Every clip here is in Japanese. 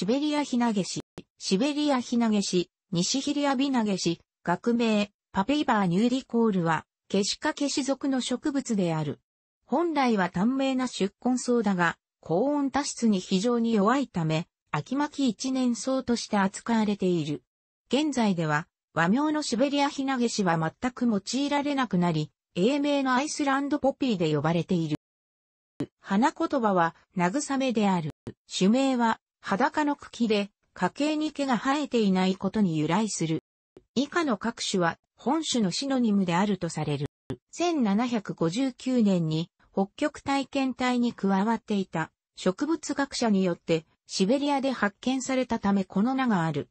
シベリアひなげし、シベリアひなげし、西ヒリアビナゲシ、学名、パペイバーニューリコールは、ケシカケシ属の植物である。本来は短命な出根草だが、高温多湿に非常に弱いため、秋巻一年草として扱われている。現在では、和名のシベリアヒナゲシは全く用いられなくなり、英名のアイスランドポピーで呼ばれている。花言葉は、慰めである。種名は、裸の茎で、家系に毛が生えていないことに由来する。以下の各種は、本種のシノニムであるとされる。1759年に、北極体験隊に加わっていた植物学者によってシベリアで発見されたためこの名がある。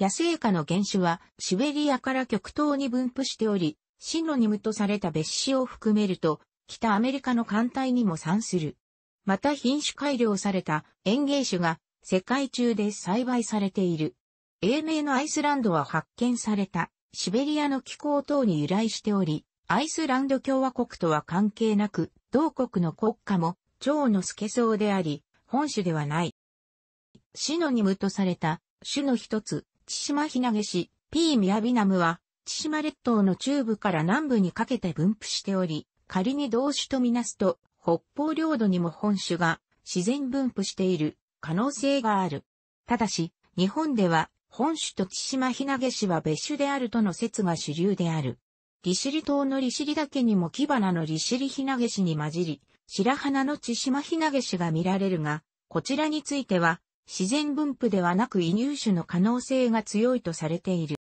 野生下の原種はシベリアから極東に分布しており、シノニムとされた別種を含めると、北アメリカの艦隊にも産する。また品種改良された園芸種が世界中で栽培されている。英名のアイスランドは発見されたシベリアの気候等に由来しており、アイスランド共和国とは関係なく、同国の国家も蝶のスケソウであり、本種ではない。シノニムとされた種の一つ、千島ひなげし、ーミアビナムは、千島列島の中部から南部にかけて分布しており、仮に同種とみなすと、北方領土にも本種が自然分布している可能性がある。ただし、日本では本種と千島ひなげ氏は別種であるとの説が主流である。利尻島の利尻岳にも木花の利尻ひなげ氏に混じり、白花の千島ひなげ氏が見られるが、こちらについては、自然分布ではなく移入種の可能性が強いとされている。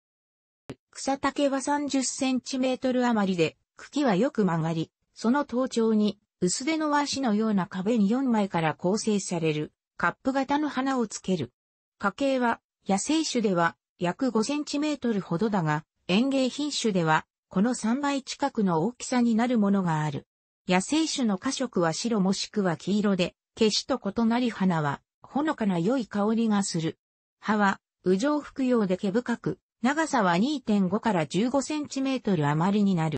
草丈は30センチメートル余りで、茎はよく曲がり、その頭頂に薄手の和紙のような壁に4枚から構成されるカップ型の花をつける。花形は、野生種では約5センチメートルほどだが、園芸品種では、この3倍近くの大きさになるものがある。野生種の花色は白もしくは黄色で、消しと異なり花は、ほのかな良い香りがする。葉は、羽上服用で毛深く、長さは2.5から15センチメートル余りになる。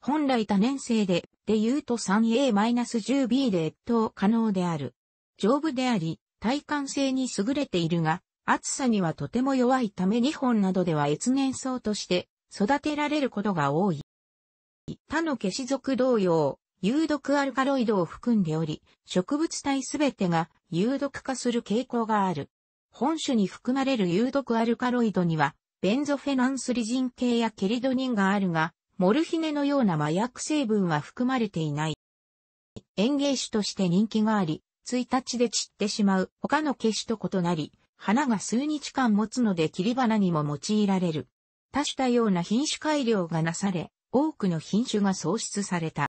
本来多年生で、で言うと 3A-10B で越冬可能である。丈夫であり、耐寒性に優れているが、暑さにはとても弱いため日本などでは越年草として育てられることが多い。他の消し属同様、有毒アルカロイドを含んでおり、植物体すべてが有毒化する傾向がある。本種に含まれる有毒アルカロイドには、ベンゾフェナンスリジン系やケリドニンがあるが、モルヒネのような麻薬成分は含まれていない。園芸種として人気があり、1日で散ってしまう他の消しと異なり、花が数日間持つので切り花にも用いられる。多種多様な品種改良がなされ、多くの品種が創出された。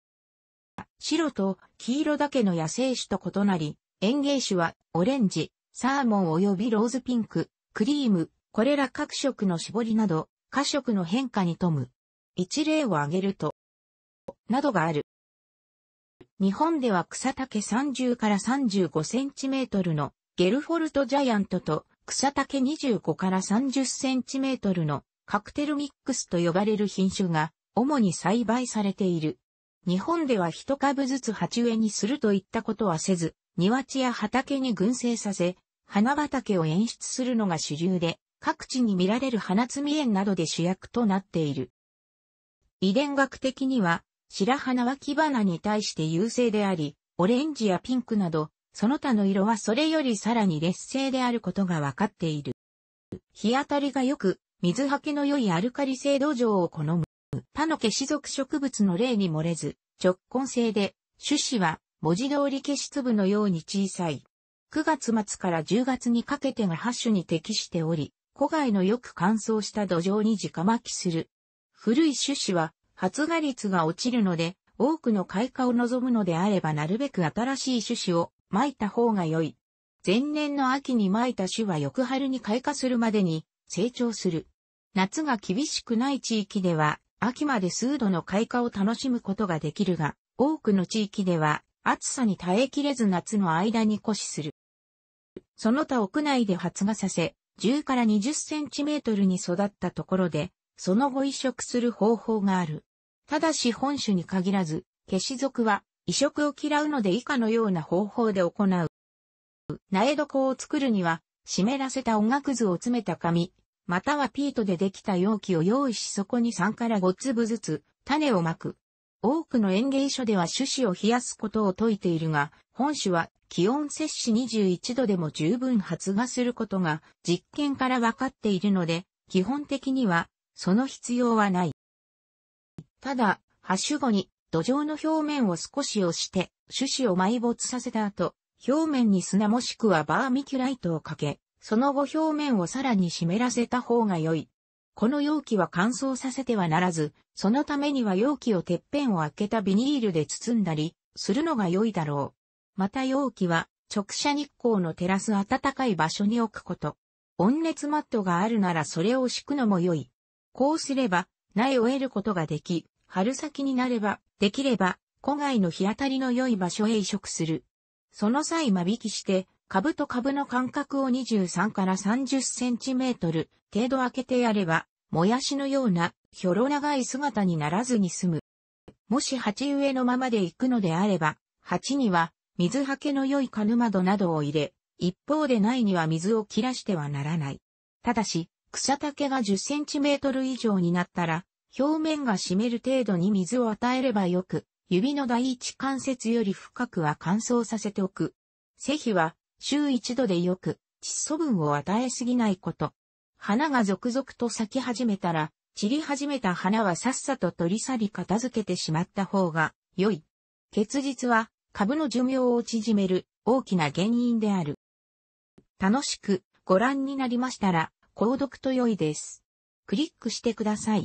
白と黄色だけの野生種と異なり、園芸種はオレンジ、サーモン及びローズピンク、クリーム、これら各色の絞りなど、過色の変化に富む。一例を挙げると、などがある。日本では草丈30から35センチメートルのゲルフォルトジャイアントと草丈25から30センチメートルのカクテルミックスと呼ばれる品種が主に栽培されている。日本では一株ずつ鉢植えにするといったことはせず、庭地や畑に群生させ、花畑を演出するのが主流で、各地に見られる花摘み園などで主役となっている。遺伝学的には、白花は木花に対して優勢であり、オレンジやピンクなど、その他の色はそれよりさらに劣勢であることがわかっている。日当たりが良く、水はけの良いアルカリ性土壌を好む。他の消し属植物の例に漏れず、直根性で、種子は文字通り消し粒のように小さい。9月末から10月にかけてが8種に適しており、古外のよく乾燥した土壌に直巻きする。古い種子は発芽率が落ちるので、多くの開花を望むのであればなるべく新しい種子を撒いた方が良い。前年の秋に撒いた種は翌春に開花するまでに成長する。夏が厳しくない地域では、秋まで数度の開花を楽しむことができるが、多くの地域では暑さに耐えきれず夏の間に枯死する。その他屋内で発芽させ、10から20センチメートルに育ったところで、その後移植する方法がある。ただし本種に限らず、消し属は移植を嫌うので以下のような方法で行う。苗床を作るには、湿らせたおがくずを詰めた紙、またはピートでできた容器を用意しそこに3から5粒ずつ種をまく。多くの園芸所では種子を冷やすことを説いているが、本種は気温摂氏21度でも十分発芽することが実験からわかっているので、基本的にはその必要はない。ただ、ハッシュ後に土壌の表面を少し押して、種子を埋没させた後、表面に砂もしくはバーミキュライトをかけ、その後表面をさらに湿らせた方が良い。この容器は乾燥させてはならず、そのためには容器をてっぺんを開けたビニールで包んだり、するのが良いだろう。また容器は、直射日光の照らす暖かい場所に置くこと。温熱マットがあるならそれを敷くのも良い。こうすれば、苗を得ることができ、春先になれば、できれば、戸外の日当たりの良い場所へ移植する。その際間引きして、株と株の間隔を23から30センチメートル程度開けてやれば、もやしのような、ひょろ長い姿にならずに済む。もし鉢植えのままで行くのであれば、鉢には水はけの良いカヌマドなどを入れ、一方で苗には水を切らしてはならない。ただし、草丈が10センチメートル以上になったら、表面が湿る程度に水を与えればよく、指の第一関節より深くは乾燥させておく。施肥は、週一度でよく、窒素分を与えすぎないこと。花が続々と咲き始めたら、散り始めた花はさっさと取り去り片付けてしまった方が良い。結実は株の寿命を縮める大きな原因である。楽しくご覧になりましたら、購読と良いです。クリックしてください。